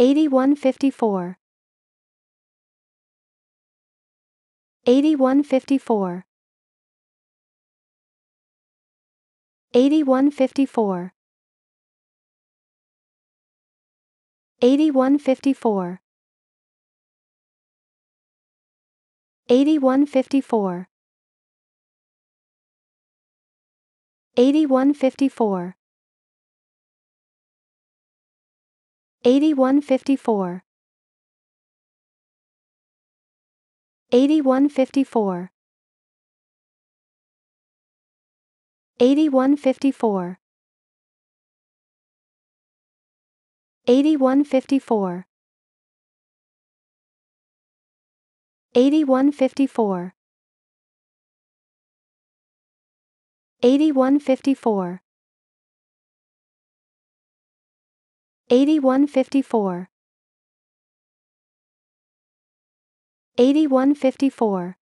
8154 8154 8154 8154 8154 8154 8154 8154 8154 8154 8154 8154 8154 8154